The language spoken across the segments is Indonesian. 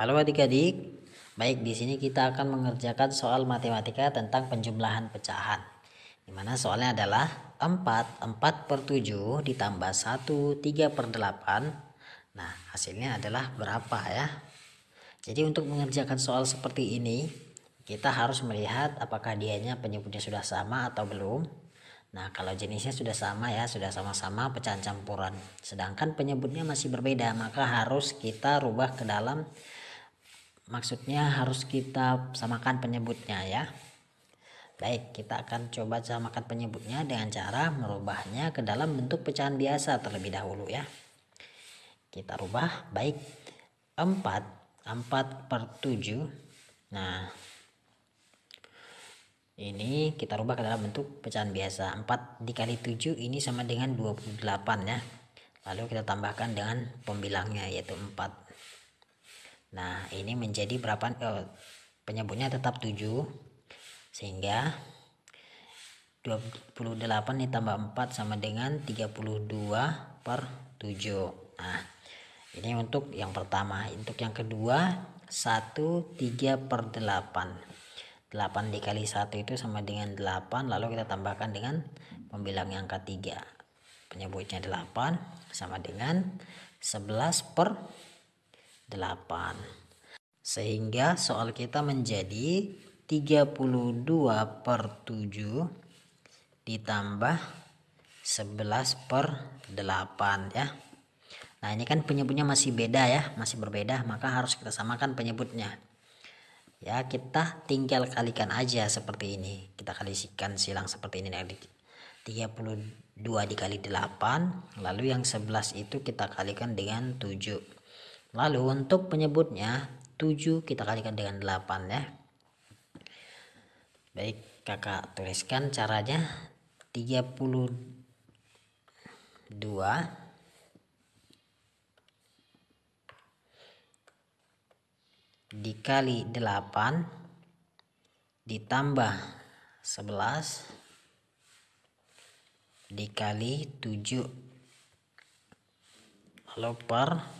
Halo adik-adik, baik di sini kita akan mengerjakan soal matematika tentang penjumlahan pecahan. Dimana soalnya adalah 4, 4 per 7 ditambah 1, 3 per 8. Nah hasilnya adalah berapa ya? Jadi untuk mengerjakan soal seperti ini, kita harus melihat apakah dianya penyebutnya sudah sama atau belum. Nah, kalau jenisnya sudah sama ya, sudah sama-sama pecahan campuran. Sedangkan penyebutnya masih berbeda, maka harus kita rubah ke dalam maksudnya harus kita samakan penyebutnya ya baik kita akan coba samakan penyebutnya dengan cara merubahnya ke dalam bentuk pecahan biasa terlebih dahulu ya kita rubah baik 4 4 per 7 nah ini kita rubah ke dalam bentuk pecahan biasa 4 dikali 7 ini sama dengan 28 ya lalu kita tambahkan dengan pembilangnya yaitu 4 Nah, ini menjadi berapa eh, penyebutnya tetap 7 sehingga 28 ditambah 4 sama dengan 32 per 7. Nah, ini untuk yang pertama. Untuk yang kedua, 1 3 per 8. 8 dikali 1 itu sama dengan 8, lalu kita tambahkan dengan pembilang yang ketiga. Penyebutnya 8 sama dengan 11 per sehingga soal kita menjadi 32 per 7 ditambah 11 per 8 ya. Nah ini kan penyebutnya masih beda ya, masih berbeda maka harus kita samakan penyebutnya. Ya kita tinggal kalikan aja seperti ini. Kita kalisikan silang seperti ini. 32 nah, dikali 8 lalu yang 11 itu kita kalikan dengan 7 Lalu untuk penyebutnya 7 kita kalikan dengan 8 ya. Baik, Kakak tuliskan caranya 32 dikali 8 ditambah 11 dikali 7 lalu per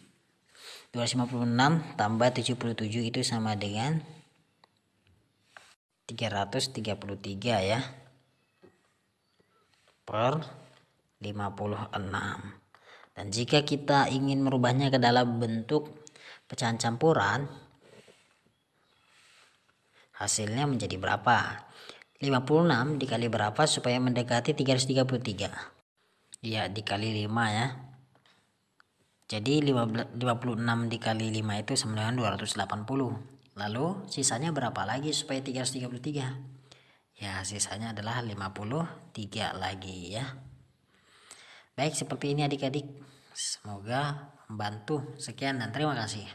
256 tambah 77 itu sama dengan 333 ya per 56 dan jika kita ingin merubahnya ke dalam bentuk pecahan campuran hasilnya menjadi berapa 56 dikali berapa supaya mendekati 333 iya, ya dikali 5 ya jadi 56 dikali 5 itu sama dengan 280. Lalu sisanya berapa lagi supaya 333? Ya sisanya adalah 53 lagi ya. Baik seperti ini adik-adik. Semoga membantu. Sekian dan terima kasih.